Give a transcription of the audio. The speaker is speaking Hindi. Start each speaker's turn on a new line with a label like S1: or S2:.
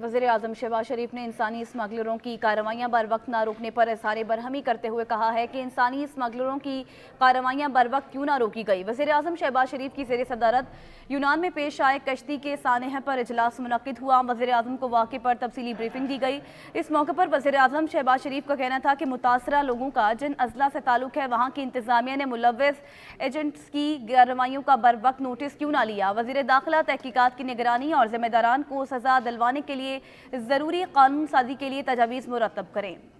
S1: वजीर अजम शहबाज शरीफ ने इंसानी स्मगलरों की कार्रवाइयाँ बर वक्त ना रोकने पर इजहार बरहमी करते हुए कहा है कि इंसानी स्मगलरों की कार्रवाइयाँ बर वक्त क्यों ना रोकी गई वजी अजम शहबाज शरीफ की जेर सदारत यूनान में पेश आए कश्ती के सानह पर अजलास मनद हुआ वजे अजम को वाक़े पर तफसली ब्रीफिंग दी गई इस मौके पर वजे अजम शहबाज शरीफ का कहना था कि मुतासर लोगों का जिन अजला से ताल्लुक है वहाँ की इंतजामिया ने मुलव एजेंट्स की कार्रवाइयों का बर वक्त नोटिस क्यों ना लिया वजी दाखिला तहकीकत की निगरानी और जिम्मेदारान को सजा दिलवाने के लिए लिए ज़रूरी कानून साजी के लिए तजावीज़ मुरतब करें